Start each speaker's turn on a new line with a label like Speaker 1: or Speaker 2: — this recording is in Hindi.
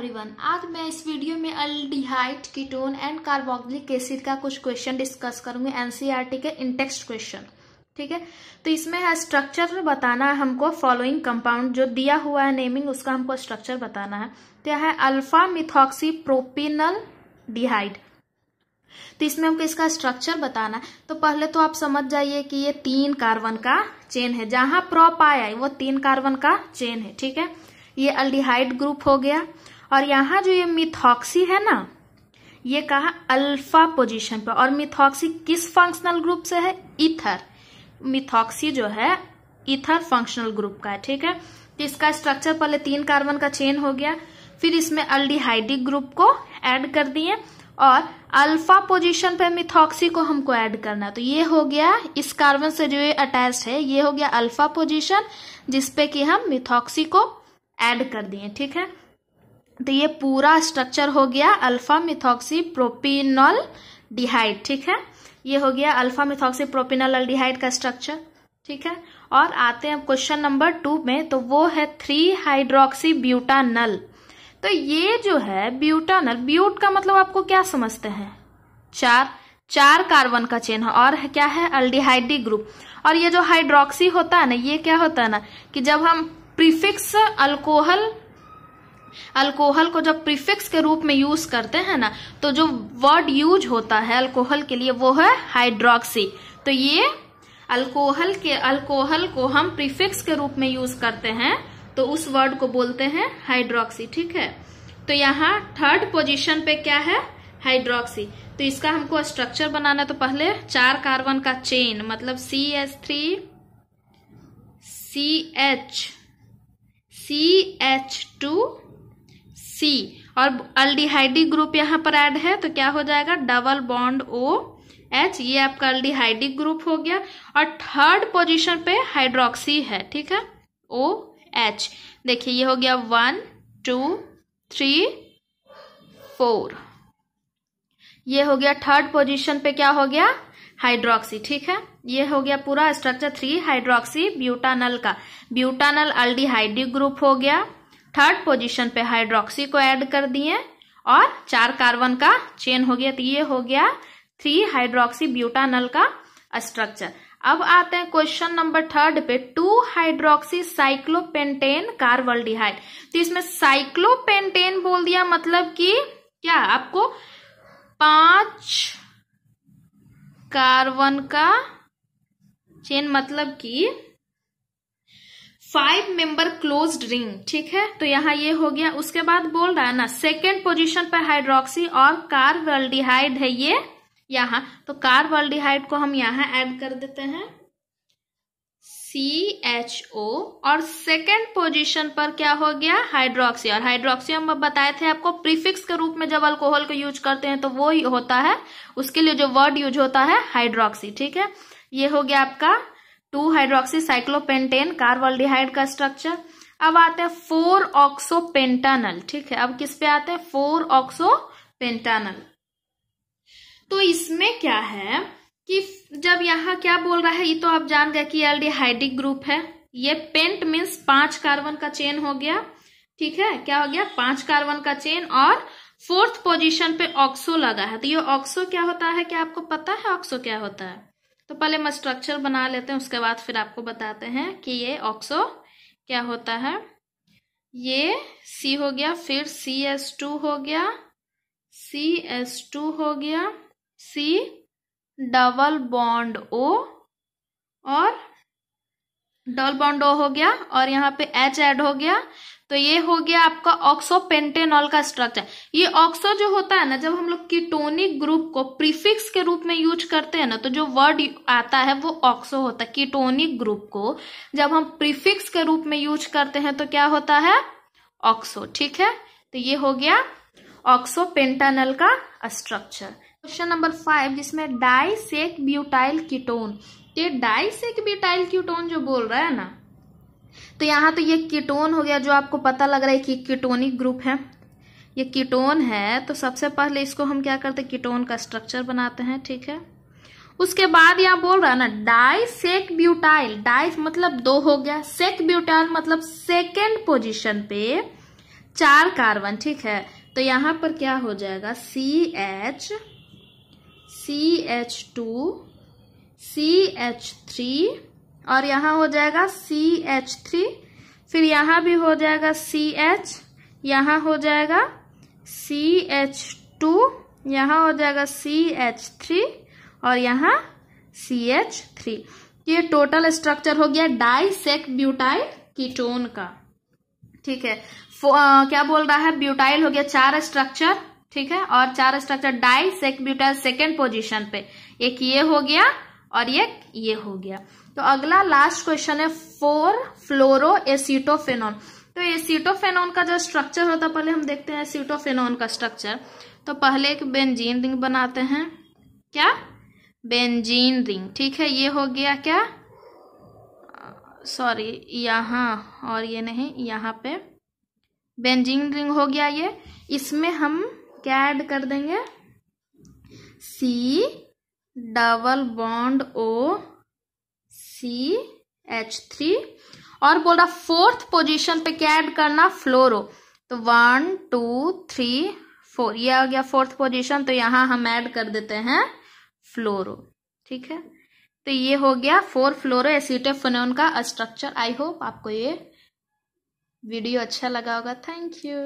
Speaker 1: एवरीवन आज मैं इस वीडियो में aldehyde ketone and carboxylic acid का कुछ क्वेश्चन डिस्कस करूंगी एनसीईआरटी e के इंटेक्स्ट क्वेश्चन ठीक है तो इसमें है स्ट्रक्चर बताना है हमको फॉलोइंग कंपाउंड जो दिया हुआ है नेमिंग उसका हमको स्ट्रक्चर बताना है तो है अल्फा मिथॉक्सी प्रोपिनल डिहाइड तो इसमें हमको इसका स्ट्रक्चर बताना है तो पहले तो आप समझ जाइए कि ये तीन कार्बन का चेन है जहां प्रॉप आया है वो तीन कार्बन का चेन है ठीक है ये अल्डिहाइड ग्रुप हो गया और यहाँ जो ये मिथॉक्सी है ना ये कहा अल्फा पोजीशन पर और मिथॉक्सी किस फंक्शनल ग्रुप से है इथर मिथॉक्सी जो है इथर फंक्शनल ग्रुप का है ठीक है तो इसका स्ट्रक्चर पहले तीन कार्बन का चेन हो गया फिर इसमें अल्डिहाइडिक ग्रुप को एड कर दिए और अल्फा पोजीशन पे मिथॉक्सी को हमको ऐड करना है तो ये हो गया इस कार्बन से जो ये अटैच है ये हो गया अल्फा पोजीशन जिसपे कि हम मिथॉक्सी को ऐड कर दिए ठीक है तो ये पूरा स्ट्रक्चर हो गया अल्फा मिथॉक्सी प्रोपिनल डिहाइड ठीक है ये हो गया अल्फा मिथॉक्सी प्रोपिनल अल्डिहाइड का स्ट्रक्चर ठीक है और आते हैं क्वेश्चन नंबर टू में तो वो है थ्री हाइड्रोक्सी ब्यूटानल तो ये जो है ब्यूटानल ब्यूट का मतलब आपको क्या समझते हैं चार चार कार्बन का चेन है और क्या है अल्डिहाइडी ग्रुप और ये जो हाइड्रोक्सी होता है ना ये क्या होता है ना कि जब हम प्रीफिक्स अल्कोहल अल्कोहल को जब प्रीफिक्स के रूप में यूज करते हैं ना तो जो वर्ड यूज होता है अल्कोहल के लिए वो है हाइड्रोक्सी तो ये अल्कोहल के अल्कोहल को हम प्रीफिक्स के रूप में यूज करते हैं तो उस वर्ड को बोलते हैं हाइड्रोक्सी ठीक है तो यहाँ थर्ड पोजीशन पे क्या है हाइड्रोक्सी तो इसका हमको स्ट्रक्चर बनाना तो पहले चार कार्बन का चेन मतलब C S three C H C H two C और अल्डिहाइडी ग्रुप यहाँ पर ऐड है तो क्या हो जाएगा डबल बॉन्ड ओ एच ये आपका अल्डिहाइडिक ग्रुप हो गया और थर्ड पोजिशन पे हाइड्रोक्सी है ठीक है ओ एच देखिए ये हो गया वन टू थ्री फोर ये हो गया थर्ड पोजिशन पे क्या हो गया हाइड्रोक्सी ठीक है ये हो गया पूरा स्ट्रक्चर थ्री हाइड्रोक्सी ब्यूटानल का ब्यूटानल अल्डिहाइडिक ग्रुप हो गया थर्ड पोजीशन पे हाइड्रोक्सी को ऐड कर दिए और चार कार्बन का चेन हो गया तो ये हो गया थ्री हाइड्रोक्सी ब्यूटानल का स्ट्रक्चर अब आते हैं क्वेश्चन नंबर थर्ड पे टू हाइड्रोक्सी साइक्लोपेंटेन कार्बल्डिहाइड तो इसमें साइक्लोपेंटेन बोल दिया मतलब कि क्या आपको पांच कार्बन का चेन मतलब कि फाइव मेंबर क्लोज्ड रिंग ठीक है तो यहाँ ये हो गया उसके बाद बोल रहा है ना सेकेंड पोजिशन पर हाइड्रोक्सी और कार्बल्डिहाइड है ये यहाँ तो कार्बल्डिहाइड को हम यहाँ एड कर देते हैं सी एच ओ और सेकेंड पोजिशन पर क्या हो गया हाइड्रोक्सी और हाइड्रोक्सी हम बताए थे आपको प्रीफिक्स के रूप में जब अल्कोहल को यूज करते हैं तो वो ही होता है उसके लिए जो वर्ड यूज होता है हाइड्रोक्सी ठीक है ये हो गया आपका टू हाइड्रोक्सी साइक्लोपेंटेन कार्बोल्डिहाइड का स्ट्रक्चर अब आते हैं फोर ऑक्सो पेंटानल ठीक है अब किस पे आते हैं फोर ऑक्सो पेंटानल तो इसमें क्या है कि जब यहाँ क्या बोल रहा है ये तो आप जान गए कि एल्डिहाइडिक ग्रुप है ये पेंट मीन्स पांच कार्बन का चेन हो गया ठीक है क्या हो गया पांच कार्बन का चेन और फोर्थ पोजीशन पे ऑक्सो लगा है तो ये ऑक्सो क्या होता है क्या आपको पता है ऑक्सो क्या होता है तो पहले मैं स्ट्रक्चर बना लेते हैं उसके बाद फिर आपको बताते हैं कि ये ऑक्सो क्या होता है ये सी हो गया फिर सी एस टू हो गया सी एस टू हो गया सी डबल बॉन्ड ओ और डबल बॉन्ड ओ हो गया और यहाँ पे एच ऐड हो गया तो ये हो गया आपका ऑक्सो पेंटेनॉल का स्ट्रक्चर ये ऑक्सो जो होता है ना जब हम लोग कीटोनिक ग्रुप को प्रीफिक्स के रूप में यूज करते हैं ना तो जो वर्ड आता है वो ऑक्सो होता है कीटोनिक ग्रुप को जब हम प्रीफिक्स के रूप में यूज करते हैं तो क्या होता है ऑक्सो ठीक है तो ये हो गया ऑक्सो पेंटानल का स्ट्रक्चर क्वेश्चन नंबर फाइव जिसमें डाई सेक ब्यूटाइल कीटोन ये डाई सेक ब्यूटाइल कीटोन जो बोल रहा है ना तो यहाँ तो ये कीटोन हो गया जो आपको पता लग रहा है कि कीटोनिक ग्रुप है ये कीटोन है तो सबसे पहले इसको हम क्या करते हैं कीटोन का स्ट्रक्चर बनाते हैं ठीक है उसके बाद यहाँ बोल रहा है ना डाई सेक ब्यूटाइल डाई मतलब दो हो गया सेक ब्यूटाइल मतलब सेकेंड पोजिशन पे चार कार्बन ठीक है तो यहां पर क्या हो जाएगा C H C H two C H three और यहाँ हो जाएगा सी एच थ्री फिर यहाँ भी हो जाएगा सी एच यहाँ हो जाएगा सी एच टू यहाँ हो जाएगा सी एच थ्री और यहाँ सी एच थ्री ये टोटल स्ट्रक्चर हो गया डाइसेक ब्यूटाइल कीटोन का ठीक है आ, क्या बोल रहा है ब्यूटाइल हो गया चार स्ट्रक्चर ठीक है और चार structure di sec butyl second position पे एक ये हो गया और एक ये हो गया तो अगला लास्ट क्वेश्चन है फोर फ्लोरो एसीटोफेनॉन तो एसीटोफेनॉन का जो स्ट्रक्चर होता है पहले हम देखते हैं एसीटोफेनॉन का स्ट्रक्चर तो पहले एक बेंजीन रिंग बनाते हैं क्या बेंजीन रिंग ठीक है ये हो गया क्या सॉरी यहाँ और ये नहीं यहाँ पे बेंजीन रिंग हो गया ये इसमें हम क्या ऐड कर देंगे C double bond O C H three और बोल रहा फोर्थ पोजीशन पे क्या ऐड करना फ्लोरो तो वन टू थ्री फोर ये आ गया फोर्थ पोजीशन तो यहां हम ऐड कर देते हैं फ्लोरो ठीक है तो ये हो गया फोर फ्लोरो एसिटेफोन का स्ट्रक्चर आई होप आपको ये वीडियो अच्छा लगा होगा थैंक यू